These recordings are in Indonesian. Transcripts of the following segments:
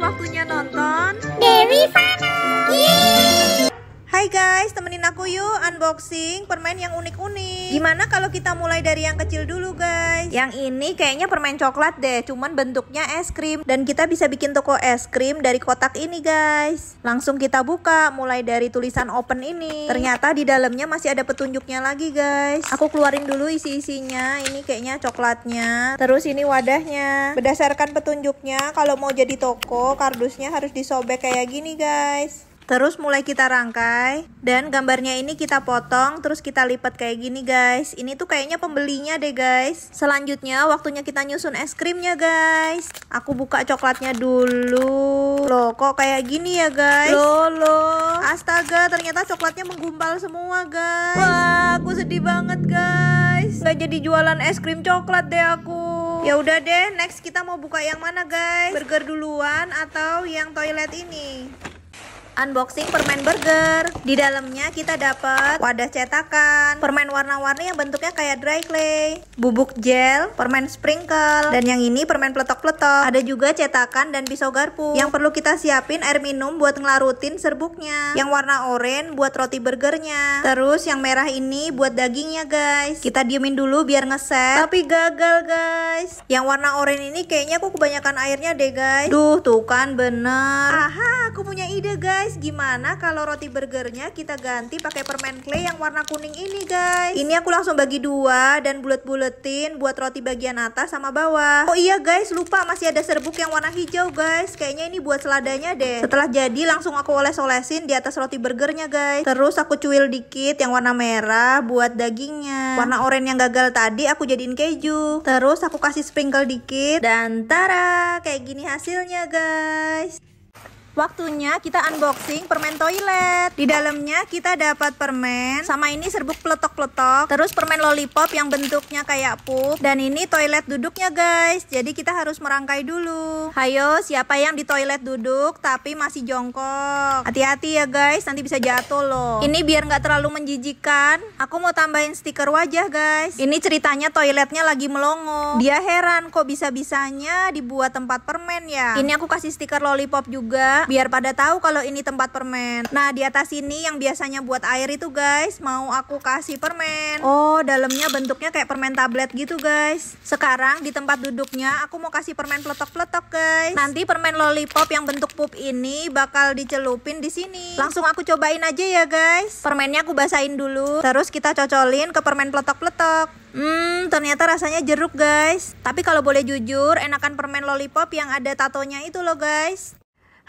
waktunya nonton. aku yuk unboxing permen yang unik-unik. Gimana kalau kita mulai dari yang kecil dulu guys? Yang ini kayaknya permen coklat deh, cuman bentuknya es krim. Dan kita bisa bikin toko es krim dari kotak ini guys. Langsung kita buka, mulai dari tulisan open ini. Ternyata di dalamnya masih ada petunjuknya lagi guys. Aku keluarin dulu isi-isinya, ini kayaknya coklatnya. Terus ini wadahnya. Berdasarkan petunjuknya, kalau mau jadi toko, kardusnya harus disobek kayak gini guys. Terus mulai kita rangkai dan gambarnya ini kita potong terus kita lipat kayak gini guys. Ini tuh kayaknya pembelinya deh guys. Selanjutnya waktunya kita nyusun es krimnya guys. Aku buka coklatnya dulu. Loh kok kayak gini ya guys? Loh loh. Astaga ternyata coklatnya menggumpal semua guys. Wah aku sedih banget guys. Gak jadi jualan es krim coklat deh aku. Ya udah deh, next kita mau buka yang mana guys? Burger duluan atau yang toilet ini? unboxing permen burger. Di dalamnya kita dapat wadah cetakan, permen warna-warni yang bentuknya kayak dry clay, bubuk gel, permen sprinkle, dan yang ini permen peletok-peletok. Ada juga cetakan dan pisau garpu. Yang perlu kita siapin air minum buat ngelarutin serbuknya. Yang warna oranye buat roti burgernya. Terus yang merah ini buat dagingnya guys. Kita diemin dulu biar ngeset. Tapi gagal guys. Yang warna oranye ini kayaknya aku kebanyakan airnya deh guys. Duh, tuh kan bener. Aha, aku punya ide guys guys, gimana kalau roti burgernya kita ganti pakai permen clay yang warna kuning ini guys. Ini aku langsung bagi dua dan bulet-buletin buat roti bagian atas sama bawah. Oh iya guys, lupa masih ada serbuk yang warna hijau guys. Kayaknya ini buat seladanya deh. Setelah jadi langsung aku oles-olesin di atas roti burgernya guys. Terus aku cuil dikit yang warna merah buat dagingnya. Warna oranye yang gagal tadi aku jadiin keju. Terus aku kasih sprinkle dikit dan tara kayak gini hasilnya guys. Waktunya kita unboxing permen toilet. Di dalamnya kita dapat permen, sama ini serbuk peletok-peletok, terus permen lollipop yang bentuknya kayak pup, dan ini toilet duduknya guys. Jadi kita harus merangkai dulu. Hayo, siapa yang di toilet duduk tapi masih jongkok? Hati-hati ya guys, nanti bisa jatuh loh. Ini biar nggak terlalu menjijikan, aku mau tambahin stiker wajah guys. Ini ceritanya toiletnya lagi melongo. Dia heran kok bisa-bisanya dibuat tempat permen ya. Ini aku kasih stiker lollipop juga biar pada tahu kalau ini tempat permen. Nah, di atas ini yang biasanya buat air itu, guys, mau aku kasih permen. Oh, dalamnya bentuknya kayak permen tablet gitu, guys. Sekarang di tempat duduknya aku mau kasih permen peletok-peletok, guys. Nanti permen lollipop yang bentuk pup ini bakal dicelupin di sini. Langsung aku cobain aja ya, guys. Permennya aku basahin dulu, terus kita cocolin ke permen peletok-peletok. Hmm, ternyata rasanya jeruk guys Tapi kalau boleh jujur, enakan permen lollipop yang ada tatonya itu loh guys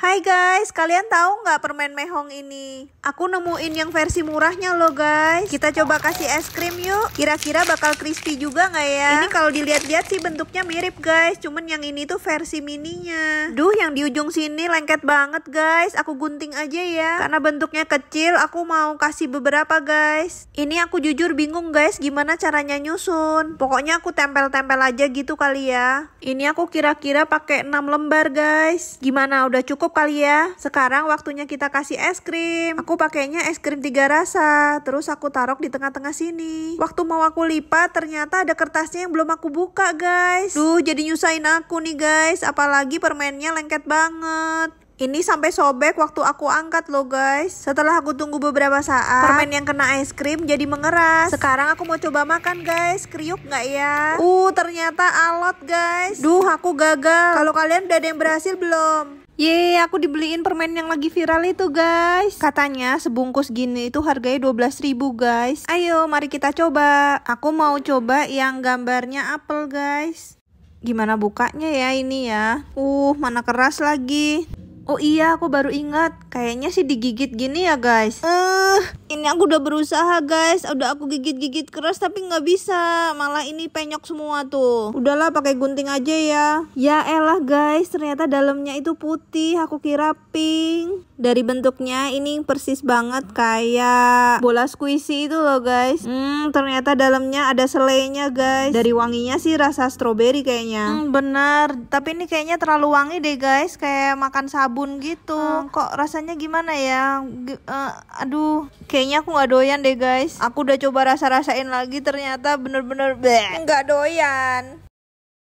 Hai guys, kalian tahu nggak permen mehong ini? Aku nemuin yang versi murahnya loh guys. Kita coba kasih es krim yuk. Kira-kira bakal crispy juga nggak ya? Ini kalau dilihat-lihat sih bentuknya mirip guys. Cuman yang ini tuh versi mininya. Duh, yang di ujung sini lengket banget guys. Aku gunting aja ya. Karena bentuknya kecil, aku mau kasih beberapa guys. Ini aku jujur bingung guys gimana caranya nyusun. Pokoknya aku tempel-tempel aja gitu kali ya. Ini aku kira-kira pakai 6 lembar guys. Gimana udah cukup cukup kali ya. Sekarang waktunya kita kasih es krim. Aku pakainya es krim tiga rasa. Terus aku taruh di tengah-tengah sini. Waktu mau aku lipat, ternyata ada kertasnya yang belum aku buka, guys. Duh, jadi nyusahin aku nih, guys. Apalagi permennya lengket banget. Ini sampai sobek waktu aku angkat loh guys. Setelah aku tunggu beberapa saat, permen yang kena es krim jadi mengeras. Sekarang aku mau coba makan guys. Kriuk nggak ya? Uh, ternyata alot guys. Duh, aku gagal. Kalau kalian udah ada yang berhasil belum? Ye, aku dibeliin permen yang lagi viral itu guys. Katanya sebungkus gini itu harganya ribu, guys. Ayo mari kita coba. Aku mau coba yang gambarnya apel guys. Gimana bukanya ya ini ya? Uh, mana keras lagi. Oh iya, aku baru ingat. Kayaknya sih digigit gini ya guys. Eh, uh, ini aku udah berusaha guys. Udah aku gigit-gigit keras tapi nggak bisa. Malah ini penyok semua tuh. Udahlah pakai gunting aja ya. Ya elah guys, ternyata dalamnya itu putih. Aku kira pink. Dari bentuknya ini persis banget kayak bola squishy itu loh guys. Hmm, ternyata dalamnya ada selainya guys. Dari wanginya sih rasa stroberi kayaknya. Hmm, bener. Tapi ini kayaknya terlalu wangi deh guys. Kayak makan sabun embun gitu hmm. kok rasanya gimana ya G uh, eh, aduh kayaknya aku nggak doyan deh guys aku udah coba rasa rasain lagi ternyata bener-bener nggak -bener doyan